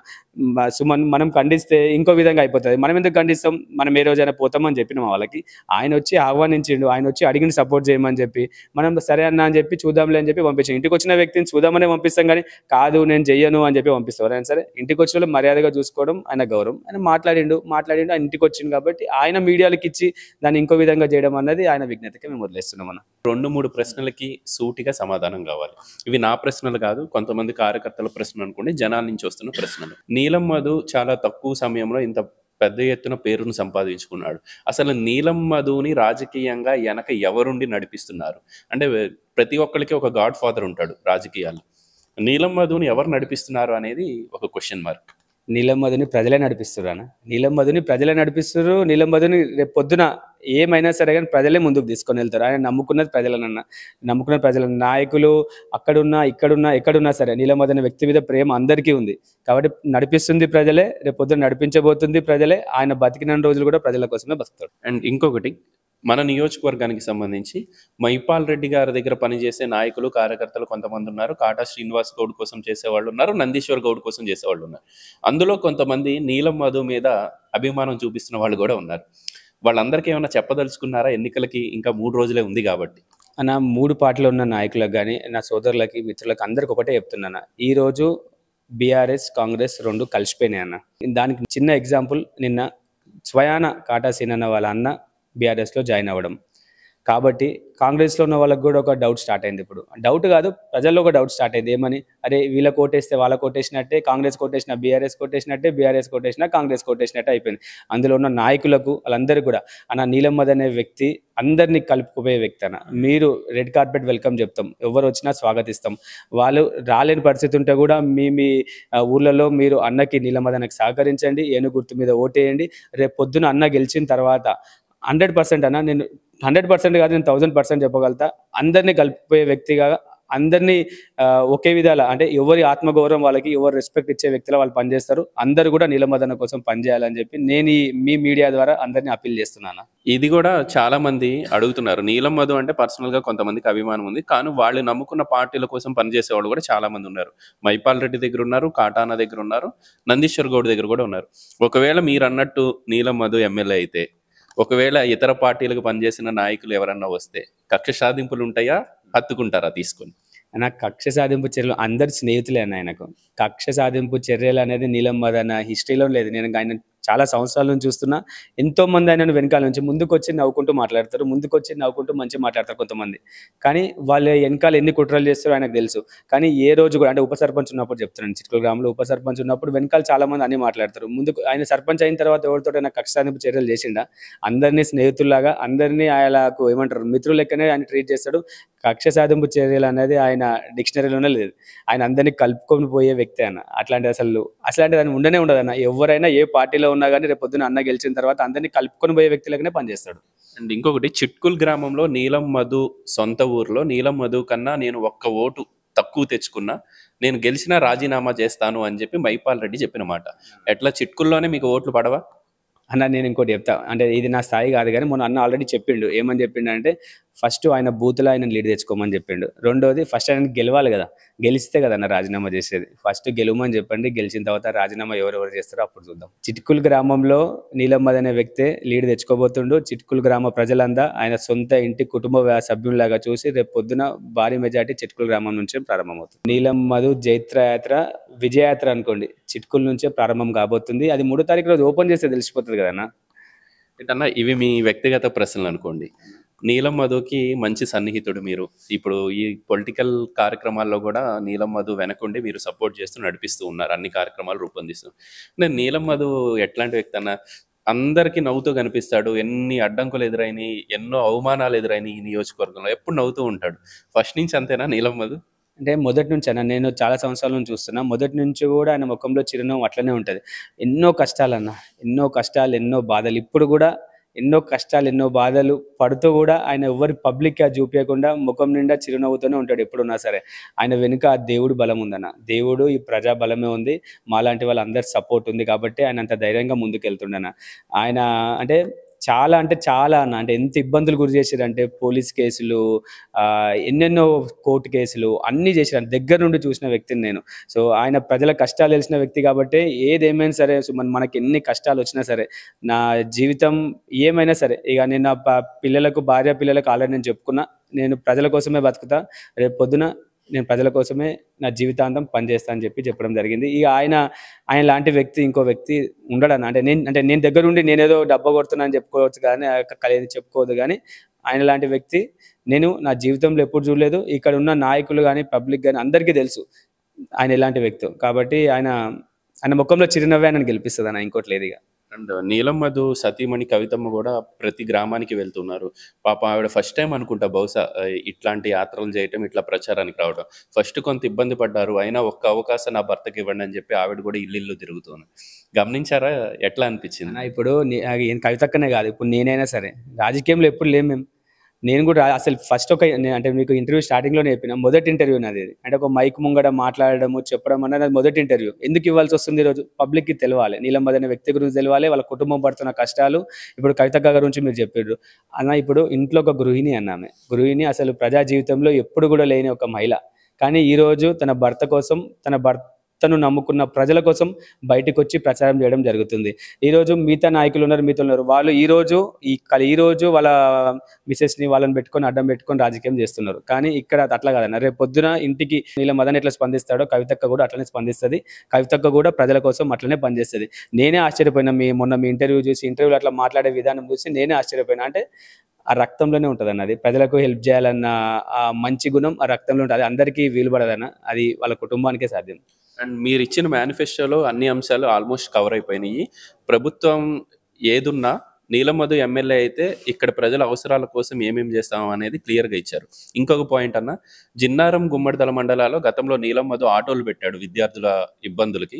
సుమన్ మనం ఖండిస్తే ఇంకో విధంగా అయిపోతుంది మనం ఎందుకు ఖండిస్తాం మనం ఏ రోజైనా పోతామని చెప్పిన వాళ్ళకి ఆయన వచ్చి ఆహ్వానించిండు ఆయన వచ్చి అడిగిన సపోర్ట్ చేయమని చెప్పి మనం సరే అన్న అని చెప్పి చూద్దాంలే అని చెప్పి పంపించాం ఇంటికి వచ్చిన వ్యక్తి నేను చూద్దామనే పంపిస్తాం కానీ కాదు నేను చెయ్యను అని చెప్పి పంపిస్తాం సరే ఇంటికి వచ్చిన వాళ్ళు మర్యాదగా చూసుకోవడం ఆయన గౌరవం ఆయన మాట్లాడిండు మాట్లాడిండు ఆయన ఇంటికి వచ్చిండు కాబట్టి ఆయన మీడియాలకు ఇచ్చి దాన్ని ఇంకో విధంగా చేయడం అన్నది ఆయన విజ్ఞతకి మేము వదిలేస్తున్నాం అన్న రెండు మూడు ప్రశ్నలకి సూటిగా సమాధానం కావాలి ఇవి నా ప్రశ్నలు కాదు కొంతమంది కార్యకర్తల ప్రశ్నలు అనుకోండి జనాల నుంచి వస్తున్న ప్రశ్నలు నీలం మధు చాలా తక్కువ సమయంలో ఇంత పెద్ద ఎత్తున పేరును సంపాదించుకున్నాడు అసలు నీలం మధుని రాజకీయంగా వెనక ఎవరుండి నడిపిస్తున్నారు అంటే ప్రతి ఒక్కరికి ఒక గాడ్ ఫాదర్ ఉంటాడు రాజకీయాలు నీలం మధుని ఎవరు నడిపిస్తున్నారు అనేది ఒక క్వశ్చన్ మార్క్ నీలమ్మధుని ప్రజలే నడిపిస్తున్నారా నీలమ్మధుని ప్రజలే నడిపిస్తారు మధుని రేపు పొద్దున ఏమైనా సరే కానీ ప్రజలే ముందుకు తీసుకొని వెళ్తారు ఆయన నమ్ముకున్నది ప్రజలనన్న నమ్ముకున్న ప్రజల నాయకులు అక్కడున్నా ఇక్కడున్నా ఎక్కడున్నా సరే నీలమ్మధుని వ్యక్తి మీద ప్రేమ అందరికీ ఉంది కాబట్టి నడిపిస్తుంది ప్రజలే రేపు పొద్దున నడిపించబోతుంది ప్రజలే ఆయన బతికిన రోజులు కూడా ప్రజల కోసమే బతుకుతాడు అండ్ ఇంకొకటి మన నియోజకవర్గానికి సంబంధించి మైపాల్ రెడ్డి గారి దగ్గర పనిచేసే నాయకులు కార్యకర్తలు కొంతమంది ఉన్నారు కాటా శ్రీనివాస్ గౌడ్ కోసం చేసేవాళ్ళు ఉన్నారు నందీశ్వర్ గౌడ్ కోసం చేసేవాళ్ళు ఉన్నారు అందులో కొంతమంది నీలం మధు మీద అభిమానం చూపిస్తున్న వాళ్ళు కూడా ఉన్నారు వాళ్ళందరికీ ఏమైనా చెప్పదలుచుకున్నారా ఎన్నికలకి ఇంకా మూడు రోజులే ఉంది కాబట్టి నా మూడు పార్టీలు ఉన్న నాయకులకు కానీ నా సోదరులకి మిత్రులకు అందరికి ఒకటే చెప్తున్నాను ఈరోజు బీఆర్ఎస్ కాంగ్రెస్ రెండు కలిసిపోయినాయి అన్న దానికి చిన్న ఎగ్జాంపుల్ నిన్న స్వయాన కాటా అన్న వాళ్ళ అన్న బీఆర్ఎస్లో జాయిన్ అవ్వడం కాబట్టి కాంగ్రెస్లో ఉన్న వాళ్ళకి కూడా ఒక డౌట్ స్టార్ట్ అయింది ఇప్పుడు డౌట్ కాదు ప్రజల్లో ఒక డౌట్ స్టార్ట్ అయింది ఏమని అరే వీళ్ళ కోటేస్తే వాళ్ళ కోటేసినట్టే కాంగ్రెస్ కోటేసిన బీఆర్ఎస్ కోటేసినట్టే బీఆర్ఎస్ కోటేసిన కాంగ్రెస్ కోటేసినట్టే అయిపోయింది అందులో ఉన్న నాయకులకు వాళ్ళందరూ కూడా అన్న నీలమ్మద్ అనే వ్యక్తి అందరినీ కలుపుకుపోయే వ్యక్తి అన్న మీరు రెడ్ కార్పెట్ వెల్కమ్ చెప్తాం ఎవరు వచ్చినా స్వాగతిస్తాం వాళ్ళు రాలేని పరిస్థితి ఉంటే కూడా మీ మీ ఊళ్ళలో మీరు అన్నకి నీలమ్మదనకి సహకరించండి ఏను గుర్తు మీద ఓటేయండి రేపు పొద్దున అన్న గెలిచిన తర్వాత హండ్రెడ్ పర్సెంట్ అన్న నేను హండ్రెడ్ పర్సెంట్ కాదు నేను థౌసండ్ పర్సెంట్ చెప్పగలుగుతా అందరినీ కలిపిపోయే వ్యక్తిగా అందరినీ ఒకే విధాల అంటే ఎవరి ఆత్మగౌరవం వాళ్ళకి ఎవరు రెస్పెక్ట్ ఇచ్చే వ్యక్తిలో వాళ్ళు పనిచేస్తారు అందరు కూడా నీలమదన కోసం పనిచేయాలని చెప్పి నేను మీ మీడియా ద్వారా అందరినీ అప్పీల్ చేస్తున్నాను ఇది కూడా చాలా మంది అడుగుతున్నారు నీలం మధు అంటే పర్సనల్ గా కొంతమందికి అభిమానం ఉంది కానీ వాళ్ళు నమ్ముకున్న పార్టీల కోసం పనిచేసే వాళ్ళు కూడా చాలా మంది ఉన్నారు మైపాల్ రెడ్డి దగ్గర ఉన్నారు కాటానా దగ్గర ఉన్నారు నందీశ్వర్ గౌడ్ దగ్గర కూడా ఉన్నారు ఒకవేళ మీరు అన్నట్టు నీలం మధు ఎమ్మెల్యే అయితే ఒకవేళ ఇతర పార్టీలకు పనిచేసిన నాయకులు ఎవరన్నా వస్తే కక్ష సాధింపులు ఉంటాయా హత్తుకుంటారా తీసుకొని ఆయన కక్ష సాధింపు చర్యలు అందరి స్నేహితులే అన్న ఆయనకు కక్ష సాధింపు చర్యలు అనేది నీలం మదన హిస్టరీలో లేదు నేను ఆయన చాలా సంవత్సరాల నుంచి చూస్తున్నా ఎంతో మంది ఆయనను వెనకాల నుంచి ముందుకు వచ్చి నవ్వుకుంటూ మాట్లాడతారు ముందుకు వచ్చి నవ్వుకుంటూ మంచి మాట్లాడతారు కొంతమంది కానీ వాళ్ళ వెనకాల ఎన్ని కుట్రలు చేస్తారో ఆయనకు తెలుసు కానీ ఏ రోజు కూడా అంటే ఉప సర్పంచ్ ఉన్నప్పుడు చెప్తున్నాను చిట్కల గ్రామంలో ఉప సర్పంచ్ ఉన్నప్పుడు వెనకాల చాలా మంది అన్ని మాట్లాడతారు ముందుకు ఆయన సర్పంచ్ అయిన తర్వాత ఎవరితో నాకు కక్షానింపు చర్యలు చేసిండా అందరినీ స్నేహితుల్లాగా అందరినీ ఆయనకు ఏమంటారు మిత్రులు ఆయన ట్రీట్ చేస్తాడు కక్ష సాధింపు చర్యలు అనేది ఆయన డిక్షనరీలోనే లేదు ఆయన అందరినీ కలుపుకొని పోయే వ్యక్తి అన్న అట్లాంటి అసలు అట్లాంటి దాన్ని ఉండనే ఉండదు అన్న ఎవరైనా ఏ పార్టీలో ఉన్నా కానీ రేపు పొద్దున అన్న గెలిచిన తర్వాత అందరినీ కలుపుకొని పోయే వ్యక్తులకనే పనిచేస్తాడు అండ్ ఇంకొకటి చిట్కుల్ గ్రామంలో నీలం మధు సొంత ఊర్లో నీలం మధు కన్నా నేను ఒక్క ఓటు తక్కువ తెచ్చుకున్నా నేను గెలిచినా రాజీనామా చేస్తాను అని చెప్పి మైపాల్ రెడ్డి చెప్పిన మాట ఎట్లా చిట్కుల్లోనే మీకు ఓట్లు పడవా అన్న నేను ఇంకోటి చెప్తా అంటే ఇది నా స్థాయి కాదు కానీ మొన్న అన్న ఆల్రెడీ చెప్పిండు ఏమని చెప్పిండు అంటే ఫస్ట్ ఆయన బూత్లో ఆయన లీడ్ తెచ్చుకోమని చెప్పిండు రెండోది ఫస్ట్ ఆయన గెలవాలి కదా గెలిస్తే కదా అన్న రాజీనామా చేసేది ఫస్ట్ గెలుమని చెప్పండి గెలిచిన తర్వాత రాజీనామా ఎవరెవరు చేస్తారో అప్పుడు చూద్దాం చిట్కుల్ గ్రామంలో నీలమ్మద్ అనే వ్యక్తి లీడ్ తెచ్చుకోబోతుండు చిట్కుల్ గ్రామ ప్రజలందా ఆయన సొంత ఇంటి కుటుంబ సభ్యులలాగా చూసి రేపు పొద్దున భారీ మెజార్టీ చిట్కుల్ గ్రామం నుంచే ప్రారంభమవుతుంది నీలమ్మదు జైత్రయాత్ర జైత్ర యాత్ర విజయయాత్ర అనుకోండి చిట్కుల నుంచే ప్రారంభం కాబోతుంది అది మూడో తారీఖు రోజు ఓపెన్ చేస్తే తెలిసిపోతుంది కదన్నా అన్న ఇవి మీ వ్యక్తిగత ప్రశ్నలు అనుకోండి నీలం మధుకి మంచి సన్నిహితుడు మీరు ఇప్పుడు ఈ పొలిటికల్ కార్యక్రమాల్లో కూడా నీలం మధు వెనకుండి మీరు సపోర్ట్ చేస్తూ నడిపిస్తూ ఉన్నారు అన్ని కార్యక్రమాలు రూపొందిస్తూ నేను నీలం మధు ఎట్లాంటి వ్యక్తి అన్న అందరికీ నవ్వుతూ కనిపిస్తాడు ఎన్ని అడ్డంకులు ఎదురైనాయి ఎన్నో అవమానాలు ఎదురైనాయి ఈ నియోజకవర్గంలో ఎప్పుడు నవ్వుతూ ఉంటాడు ఫస్ట్ నుంచి అంతేనా నీలం మధు అంటే మొదటి నుంచి అన్న నేను చాలా సంవత్సరాల నుంచి చూస్తున్నా మొదటి నుంచి కూడా ఆయన ముఖంలో చిరునవ్వు అట్లనే ఉంటుంది ఎన్నో కష్టాలన్న ఎన్నో కష్టాలు ఎన్నో బాధలు ఇప్పుడు కూడా ఎన్నో కష్టాలు ఎన్నో బాధలు పడుతూ కూడా ఆయన ఎవరి పబ్లిక్గా చూపించకుండా ముఖం నిండా చిరునవ్వుతూనే ఉంటాడు ఎప్పుడున్నా సరే ఆయన వెనుక ఆ దేవుడు బలం ఉందన్న దేవుడు ఈ ప్రజా బలమే ఉంది మాలాంటి వాళ్ళందరి సపోర్ట్ ఉంది కాబట్టి ఆయన అంత ధైర్యంగా ముందుకెళ్తుండన ఆయన అంటే చాలా అంటే చాలా అన్న అంటే ఎంత ఇబ్బందులు గురి అంటే పోలీస్ కేసులు ఎన్నెన్నో కోర్టు కేసులు అన్నీ చేశారు దగ్గర నుండి చూసిన వ్యక్తిని నేను సో ఆయన ప్రజల కష్టాలు తెలిసిన వ్యక్తి కాబట్టి ఏదేమైనా సరే మన మనకి ఎన్ని కష్టాలు వచ్చినా సరే నా జీవితం ఏమైనా సరే ఇక నేను నా పిల్లలకు భార్య పిల్లలకు ఆల్రెడీ నేను చెప్పుకున్నా నేను ప్రజల కోసమే బతుకుతా రేపు పొద్దున నేను ప్రజల కోసమే నా జీవితాంతం పనిచేస్తా అని చెప్పి చెప్పడం జరిగింది ఇక ఆయన ఆయన లాంటి వ్యక్తి ఇంకో వ్యక్తి ఉండడన్న అంటే నేను అంటే నేను దగ్గర ఉండి నేనేదో డబ్బా కొడుతున్నాను చెప్పుకోవచ్చు కానీ కలిసి చెప్పుకోవద్దు కానీ ఆయన లాంటి వ్యక్తి నేను నా జీవితంలో ఎప్పుడు చూడలేదు ఇక్కడ ఉన్న నాయకులు కానీ పబ్లిక్ కానీ అందరికీ తెలుసు ఆయన ఎలాంటి వ్యక్తి కాబట్టి ఆయన ఆయన ముఖంలో చిరునవ్వే నన్ను గెలిపిస్తుంది అన్న ఇంకోటి లేదు ఇక అండ్ నీలమ్మధు సతీమణి కవితమ్మ కూడా ప్రతి గ్రామానికి వెళ్తున్నారు పాప ఆవిడ ఫస్ట్ టైం అనుకుంటా బహుశా ఇట్లాంటి యాత్రలు చేయటం ఇట్లా ప్రచారానికి రావడం ఫస్ట్ కొంత ఇబ్బంది పడ్డారు అయినా ఒక్క అవకాశం నా భర్తకి ఇవ్వండి అని చెప్పి ఆవిడ కూడా ఇల్లు తిరుగుతుంది గమనించారా ఎట్లా అనిపించింది ఇప్పుడు కవితక్కనే కాదు ఇప్పుడు నేనైనా సరే రాజకీయంలో ఎప్పుడు లేము మేము నేను కూడా అసలు ఫస్ట్ ఒక అంటే మీకు ఇంటర్వ్యూ స్టార్టింగ్లో చెప్పిన మొదటి ఇంటర్వ్యూ నాది అంటే ఒక మైక్ ముంగడ మాట్లాడడము చెప్పడం అనేది మొదటి ఇంటర్వ్యూ ఎందుకు ఇవ్వాల్సి వస్తుంది ఈరోజు పబ్లిక్కి తెలవాలి నీలంబద్ అనే వ్యక్తి గురించి తెలియాలి వాళ్ళ కుటుంబం పడుతున్న కష్టాలు ఇప్పుడు కవితక్క గురించి మీరు చెప్పారు అన్న ఇప్పుడు ఇంట్లో ఒక గృహిణి అన్నామే గృహిణి అసలు ప్రజా జీవితంలో ఎప్పుడు కూడా లేని ఒక మహిళ కానీ ఈరోజు తన భర్త కోసం తన భర్త తను నమ్ముకున్న ప్రజల కోసం బయటకు వచ్చి ప్రచారం చేయడం జరుగుతుంది ఈరోజు మిగతా నాయకులు ఉన్నారు మిగతా ఉన్నారు వాళ్ళు ఈరోజు ఈ కళ ఈరోజు వాళ్ళ మిసెస్ని వాళ్ళని పెట్టుకొని అడ్డం పెట్టుకొని రాజకీయం చేస్తున్నారు కానీ ఇక్కడ అట్లా కాదన్న రేపు పొద్దున ఇంటికి నీళ్ళ మదన్ ఎట్లా స్పందిస్తాడో కవితక్క కూడా అట్లనే స్పందిస్తుంది కవితక్క కూడా ప్రజల కోసం అట్లనే పనిచేస్తుంది నేనే ఆశ్చర్యపోయినా మీ మొన్న మీ ఇంటర్వ్యూ చూసి ఇంటర్వ్యూలో అట్లా మాట్లాడే విధానం చూసి నేనే ఆశ్చర్యపోయినా అంటే ఆ రక్తంలోనే ఉంటుంది అన్నది ప్రజలకు హెల్ప్ చేయాలన్న ఆ మంచి గుణం ఆ రక్తంలో ఉంటుంది అది అందరికీ వీలుపడదన్న అది వాళ్ళ కుటుంబానికే సాధ్యం అండ్ మీరు ఇచ్చిన మేనిఫెస్టోలో అన్ని అంశాలు ఆల్మోస్ట్ కవర్ అయిపోయినాయి ప్రభుత్వం ఏదున్నా నీలమధు ఎమ్మెల్యే అయితే ఇక్కడ ప్రజల అవసరాల కోసం ఏమేమి చేస్తాం అనేది క్లియర్గా ఇచ్చారు ఇంకొక పాయింట్ అన్న జిన్నారం గుమ్మడిదల మండలాల్లో గతంలో నీలమధు ఆటోలు పెట్టాడు విద్యార్థుల ఇబ్బందులకి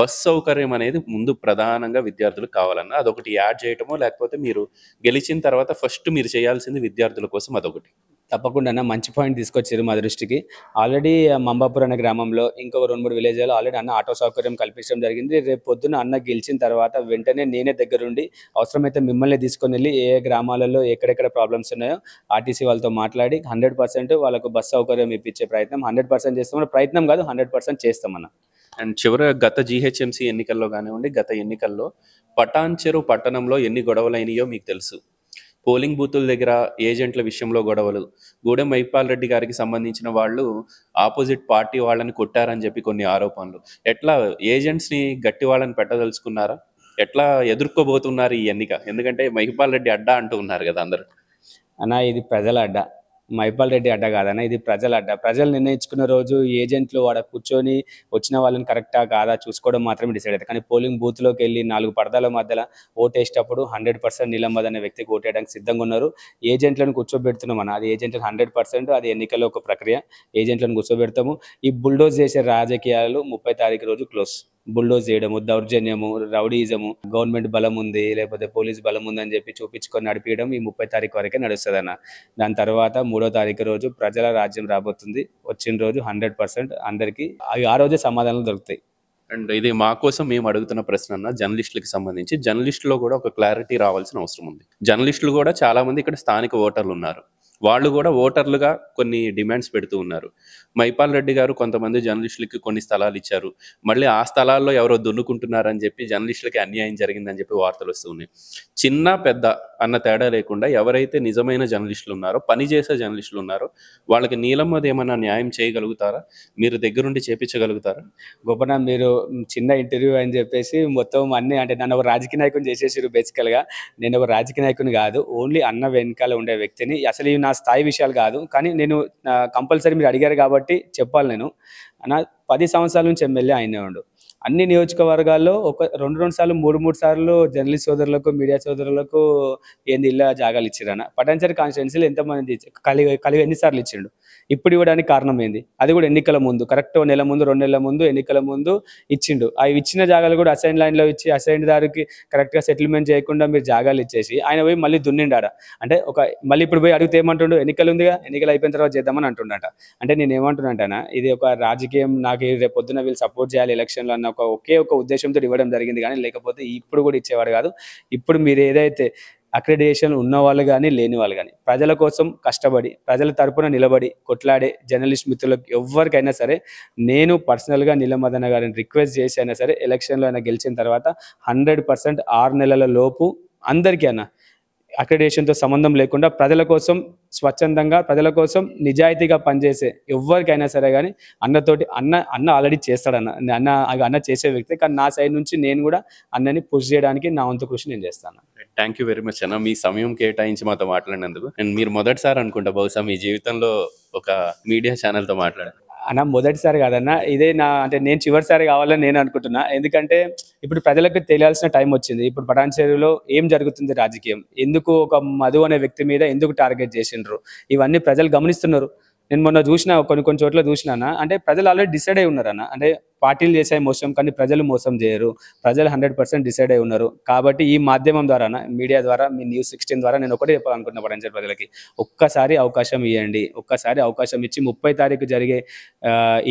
బస్ సౌకర్యం అనేది ముందు ప్రధానంగా విద్యార్థులకు కావాలన్న అదొకటి యాడ్ చేయటమో లేకపోతే మీరు గెలిచిన తర్వాత ఫస్ట్ మీరు చేయాల్సింది విద్యార్థుల కోసం అదొకటి తప్పకుండా మంచి పాయింట్ తీసుకొచ్చారు మా దృష్టికి ఆల్రెడీ మంబాపూర్ అనే గ్రామంలో ఇంకొక రెండు మూడు విలేజ్లో ఆల్రెడీ అన్న ఆటో సౌకర్యం కల్పించడం జరిగింది రేపు పొద్దున అన్న గెలిచిన తర్వాత వెంటనే నేనే దగ్గరుండి అవసరమైతే మిమ్మల్ని తీసుకొని వెళ్ళి ఏ గ్రామాలలో ఎక్కడెక్కడ ప్రాబ్లమ్స్ ఉన్నాయో ఆర్టీసీ వాళ్ళతో మాట్లాడి హండ్రెడ్ పర్సెంట్ వాళ్ళకు బస్ సౌకర్యం ఇప్పించే ప్రయత్నం హండ్రెడ్ పర్సెంట్ చేస్తామన్న ప్రయత్నం కాదు హండ్రెడ్ పర్సెంట్ చేస్తామన్న అండ్ చివరి గత జీహెచ్ఎంసీ ఎన్నికల్లో కానివ్వండి గత ఎన్నికల్లో చెరు పట్టణంలో ఎన్ని గొడవలైనయో మీకు తెలుసు పోలింగ్ బూతుల దగ్గర ఏజెంట్ల విషయంలో గొడవలు గూడెం మహిపాల్ రెడ్డి గారికి సంబంధించిన వాళ్ళు ఆపోజిట్ పార్టీ వాళ్ళని కొట్టారని చెప్పి కొన్ని ఆరోపణలు ఎట్లా ఏజెంట్స్ని గట్టి వాళ్ళని పెట్టదలుచుకున్నారా ఎట్లా ఎదుర్కోబోతున్నారు ఈ ఎన్నిక ఎందుకంటే మహిపాల్ రెడ్డి అడ్డా అంటూ ఉన్నారు కదా అందరు అన్న ఇది ప్రజల అడ్డా మైపాల్ రెడ్డి అడ్డ కాదన్న ఇది ప్రజల అడ్డ ప్రజలు నిర్ణయించుకున్న రోజు ఏజెంట్లు వాడ కూర్చొని వచ్చిన వాళ్ళని కరెక్టా కాదా చూసుకోవడం మాత్రమే డిసైడ్ అవుతుంది కానీ పోలింగ్ బూత్లోకి వెళ్ళి నాలుగు పడదాల మధ్యలో ఓటేసేటప్పుడు హండ్రెడ్ పర్సెంట్ నీలమ్మద్ అనే వ్యక్తికి ఓటేయడానికి సిద్ధంగా ఉన్నారు ఏజెంట్లను కూర్చోబెడుతున్నాం అన్న అది ఏజెంట్లు హండ్రెడ్ పర్సెంట్ అది ఎన్నికల్లో ఒక ప్రక్రియ ఏజెంట్లను కూర్చోబెడతాము ఈ బుల్డోజ్ చేసే రాజకీయాలు ముప్పై తారీఖు రోజు క్లోజ్ బుల్డోజ్ చేయడము దౌర్జన్యము రౌడీజము గవర్నమెంట్ బలం ఉంది లేకపోతే పోలీస్ బలం ఉందని చెప్పి చూపించుకొని నడిపించడం ఈ ముప్పై తారీఖు వరకే నడుస్తుంది అన్న దాని తర్వాత మూడో తారీఖు రోజు ప్రజల రాజ్యం రాబోతుంది వచ్చిన రోజు హండ్రెడ్ పర్సెంట్ అందరికీ ఆ రోజే సమాధానాలు దొరుకుతాయి అండ్ ఇది మా కోసం మేము అడుగుతున్న ప్రశ్న అన్న జర్నలిస్టులకు సంబంధించి జర్నలిస్టులో కూడా ఒక క్లారిటీ రావాల్సిన అవసరం ఉంది జర్నలిస్టులు కూడా చాలా మంది ఇక్కడ స్థానిక ఓటర్లు ఉన్నారు వాళ్ళు కూడా ఓటర్లుగా కొన్ని డిమాండ్స్ పెడుతూ ఉన్నారు మైపాల్ రెడ్డి గారు కొంతమంది జర్నలిస్టులకి కొన్ని స్థలాలు ఇచ్చారు మళ్ళీ ఆ స్థలాల్లో ఎవరో దున్నుకుంటున్నారని చెప్పి జర్నలిస్టులకి అన్యాయం జరిగిందని చెప్పి వార్తలు వస్తున్నాయి చిన్న పెద్ద అన్న తేడా లేకుండా ఎవరైతే నిజమైన జర్నలిస్టులు ఉన్నారో పనిచేసే జర్నలిస్టులు ఉన్నారో వాళ్ళకి నీలమ్మది ఏమైనా న్యాయం చేయగలుగుతారా మీరు దగ్గరుండి చేపించగలుగుతారా గొప్పనా మీరు చిన్న ఇంటర్వ్యూ అని చెప్పేసి మొత్తం అన్ని అంటే నన్ను ఒక రాజకీయ నాయకుని చేసేసారు బేసికల్గా నేను ఒక రాజకీయ నాయకుని కాదు ఓన్లీ అన్న వెనకాల ఉండే వ్యక్తిని అసలు నా నా స్థాయి విషయాలు కాదు కానీ నేను కంపల్సరీ మీరు అడిగారు కాబట్టి చెప్పాలి నేను నా పది సంవత్సరాల నుంచి ఎమ్మెల్యే ఆయనే ఉండు అన్ని నియోజకవర్గాల్లో ఒక రెండు రెండు సార్లు మూడు మూడు సార్లు జర్నలిస్ట్ సోదరులకు మీడియా సోదరులకు ఏంది ఇలా జాగాలు ఇచ్చిరన్న పటాన్సరి కాన్స్టిట్యున్సీలు ఎంతమంది కలిగి కలిగి ఎన్నిసార్లు ఇచ్చిండు ఇప్పుడు ఇవ్వడానికి కారణం ఏంది అది కూడా ఎన్నికల ముందు కరెక్ట్ నెల ముందు రెండు నెలల ముందు ఎన్నికల ముందు ఇచ్చిండు అవి ఇచ్చిన జాగాలు కూడా అసైన్ లైన్లో ఇచ్చి అసైన్ దారికి కరెక్ట్గా సెటిల్మెంట్ చేయకుండా మీరు జాగాలు ఇచ్చేసి ఆయన పోయి మళ్ళీ దున్నిండా అంటే ఒక మళ్ళీ ఇప్పుడు పోయి అడిగితే ఏమంటుండు ఎన్నికలు ఉందిగా ఎన్నికలు అయిపోయిన తర్వాత చేద్దామని అంటుండట అంటే నేను ఏమంటున్నా ఇది ఒక రాజకీయం నాకు రేపు పొద్దున వీళ్ళు సపోర్ట్ చేయాలి ఎలక్షన్లో అన్న ఒక ఒకే ఒక ఉద్దేశంతో ఇవ్వడం జరిగింది కానీ లేకపోతే ఇప్పుడు కూడా ఇచ్చేవాడు కాదు ఇప్పుడు మీరు ఏదైతే అక్రెడిటేషన్ ఉన్న వాళ్ళు కానీ లేని వాళ్ళు కానీ ప్రజల కోసం కష్టపడి ప్రజల తరపున నిలబడి కొట్లాడే జర్నలిస్ట్ మిత్రులకు ఎవరికైనా సరే నేను పర్సనల్గా నీలమదన గారిని రిక్వెస్ట్ చేసి అయినా సరే ఎలక్షన్లో అయినా గెలిచిన తర్వాత హండ్రెడ్ పర్సెంట్ ఆరు నెలల లోపు అందరికీ అన్నా అక్రిడేషన్తో సంబంధం లేకుండా ప్రజల కోసం స్వచ్ఛందంగా ప్రజల కోసం నిజాయితీగా పనిచేసే ఎవరికైనా సరే కానీ అన్నతోటి అన్న అన్న ఆల్రెడీ చేస్తాడన్న అన్న అన్న చేసే వ్యక్తి కానీ నా సైడ్ నుంచి నేను కూడా అన్నని పుష్ చేయడానికి నా వంతు కృషి నేను చేస్తాను థ్యాంక్ యూ వెరీ మచ్ అన్న మీ సమయం కేటాయించి మాతో మాట్లాడినందుకు అండ్ మీరు మొదటిసారి అనుకుంటా బహుశా మీ జీవితంలో ఒక మీడియా ఛానల్తో మాట్లాడారు అన్న మొదటిసారి కాదన్న ఇదే నా అంటే నేను చివరిసారి కావాలని నేను అనుకుంటున్నా ఎందుకంటే ఇప్పుడు ప్రజలకు తెలియాల్సిన టైం వచ్చింది ఇప్పుడు పటాన్ ఏం జరుగుతుంది రాజకీయం ఎందుకు ఒక మధు అనే వ్యక్తి మీద ఎందుకు టార్గెట్ చేసిండ్రు ఇవన్నీ ప్రజలు గమనిస్తున్నారు నేను మొన్న చూసిన కొన్ని కొన్ని చోట్ల చూసినా అంటే ప్రజలు ఆల్రెడీ డిసైడ్ అయి ఉన్నారన్న అంటే పార్టీలు చేసే మోసం కానీ ప్రజలు మోసం చేయరు ప్రజలు హండ్రెడ్ పర్సెంట్ డిసైడ్ అయి ఉన్నారు కాబట్టి ఈ మాధ్యమం ద్వారా మీడియా ద్వారా మీ న్యూస్ సిక్స్టీన్ ద్వారా నేను ఒకటే చెప్పాలనుకుంటున్నా వరంగల్ ప్రజలకి ఒక్కసారి అవకాశం ఇవ్వండి ఒక్కసారి అవకాశం ఇచ్చి ముప్పై తారీఖు జరిగే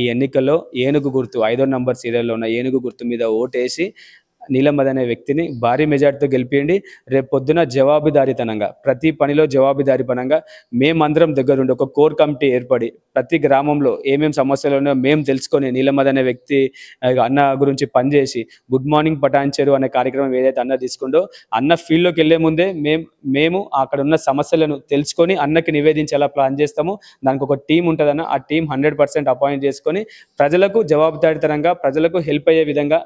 ఈ ఎన్నికల్లో ఏనుగు గుర్తు ఐదో నంబర్ సీరియల్లో ఉన్న ఏనుగు గుర్తు మీద ఓటేసి నీలమ్మద్ అనే వ్యక్తిని భారీ మెజార్టీతో గెలిపియండి రేపు పొద్దున జవాబుదారీతనంగా ప్రతి పనిలో జవాబుదారీపనంగా మేమందరం దగ్గరుండి ఒక కోర్ కమిటీ ఏర్పడి ప్రతి గ్రామంలో ఏమేమి సమస్యలు ఉన్నాయో మేము తెలుసుకొని నీలమ్మద్ అనే వ్యక్తి అన్న గురించి పనిచేసి గుడ్ మార్నింగ్ పటాయించారు అనే కార్యక్రమం ఏదైతే అన్న తీసుకుందో అన్న ఫీల్డ్లోకి వెళ్లే ముందే మేము మేము అక్కడ ఉన్న సమస్యలను తెలుసుకొని అన్నకి నివేదించేలా ప్లాన్ చేస్తాము దానికి ఒక టీం ఉంటుందన్న ఆ టీం హండ్రెడ్ అపాయింట్ చేసుకొని ప్రజలకు జవాబుదారీతనంగా ప్రజలకు హెల్ప్ అయ్యే విధంగా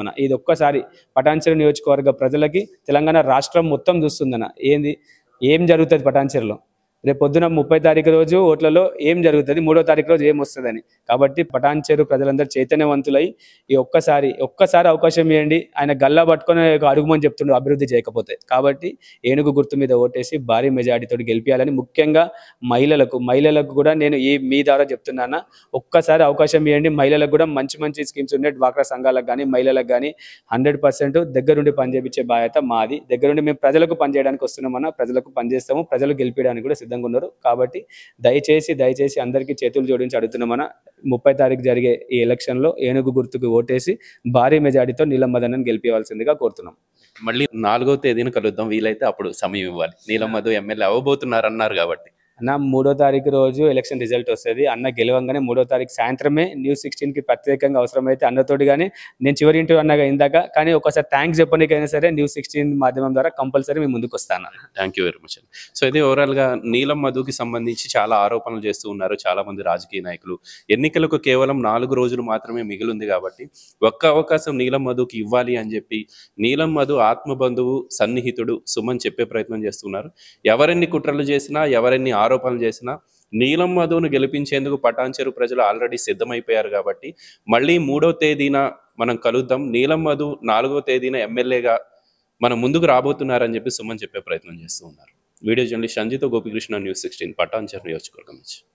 మన ఇది ఒక్కసారి పటాన్చెరు నియోజకవర్గ ప్రజలకి తెలంగాణ రాష్ట్రం మొత్తం చూస్తుందన్న ఏంది ఏం జరుగుతుంది పటాన్చెరులో రేపు పొద్దున ముప్పై తారీఖు రోజు ఓట్లలో ఏం జరుగుతుంది మూడో తారీఖు రోజు ఏం వస్తుందని కాబట్టి పటాన్ ప్రజలందరూ చైతన్యవంతులై ఈ ఒక్కసారి ఒక్కసారి అవకాశం ఇవ్వండి ఆయన గల్లా పట్టుకొని అడుగుమని చెప్తుండ్రు అభివృద్ధి చేయకపోతే కాబట్టి ఏనుగు గుర్తు మీద ఓటేసి భారీ మెజార్టీతో గెలిపించాలని ముఖ్యంగా మహిళలకు మహిళలకు కూడా నేను ఈ మీ ద్వారా చెప్తున్నాను ఒక్కసారి అవకాశం ఇవ్వండి మహిళలకు కూడా మంచి మంచి స్కీమ్స్ ఉన్నాయి డ్వాక్రా సంఘాలకు కానీ మహిళలకు కానీ హండ్రెడ్ పర్సెంట్ దగ్గరుండి పనిచేయించే బాధ్యత మాది దగ్గరుండి మేము ప్రజలకు పనిచేయడానికి వస్తున్నామన్నా ప్రజలకు పనిచేస్తాము ప్రజలు గెలిపించడానికి కూడా సిద్ధం సిద్ధంగా ఉన్నారు కాబట్టి దయచేసి దయచేసి అందరికీ చేతులు జోడించి మన ముప్పై తారీఖు జరిగే ఈ ఎలక్షన్లో ఏనుగు గుర్తుకు ఓటేసి భారీ మెజార్టీతో నీలమ్మదనని గెలిపించవలసిందిగా కోరుతున్నాం మళ్ళీ నాలుగో తేదీని కలుద్దాం వీలైతే అప్పుడు సమయం ఇవ్వాలి నీలమ్మధు ఎమ్మెల్యే అవ్వబోతున్నారు అన్నారు కాబట్టి అన్న మూడో తారీఖు రోజు ఎలక్షన్ రిజల్ట్ వస్తుంది అన్న గెలవంగానే మూడో తారీఖు సాయంత్రమే న్యూస్ సిక్స్టీన్కి ప్రత్యేకంగా అవసరమైతే అన్నతోటి కానీ నేను చివరి ఇంటి అన్నగా ఇందాక కానీ ఒకసారి థ్యాంక్స్ చెప్పడానికైనా సరే న్యూస్ సిక్స్టీన్ మాధ్యమం ద్వారా కంపల్సరీ మేము ముందుకు వస్తాను thank you very much so ఇది ఓవరాల్గా నీలం మధుకి సంబంధించి చాలా ఆరోపణలు చేస్తూ ఉన్నారు చాలామంది రాజకీయ నాయకులు ఎన్నికలకు కేవలం నాలుగు రోజులు మాత్రమే మిగిలింది కాబట్టి ఒక్క అవకాశం నీలం మధుకి ఇవ్వాలి అని చెప్పి నీలం మధు ఆత్మబంధువు సన్నిహితుడు సుమన్ చెప్పే ప్రయత్నం చేస్తున్నారు ఎవరెన్ని కుట్రలు చేసినా ఎవరెన్ని ఆరోపణలు చేసినా నీలం మధును గెలిపించేందుకు పటాన్చెరు ప్రజలు ఆల్రెడీ సిద్ధమైపోయారు కాబట్టి మళ్ళీ మూడో తేదీన మనం కలుద్దాం నీలం మధు నాలుగో తేదీన ఎమ్మెల్యేగా మనం ముందుకు రాబోతున్నారని చెప్పి సుమన్ చెప్పే ప్రయత్నం చేస్తూ ఉన్నారు video journalist Sanjitha Gopikrishna news sixteen Patancheru నియోజకవర్గం నుంచి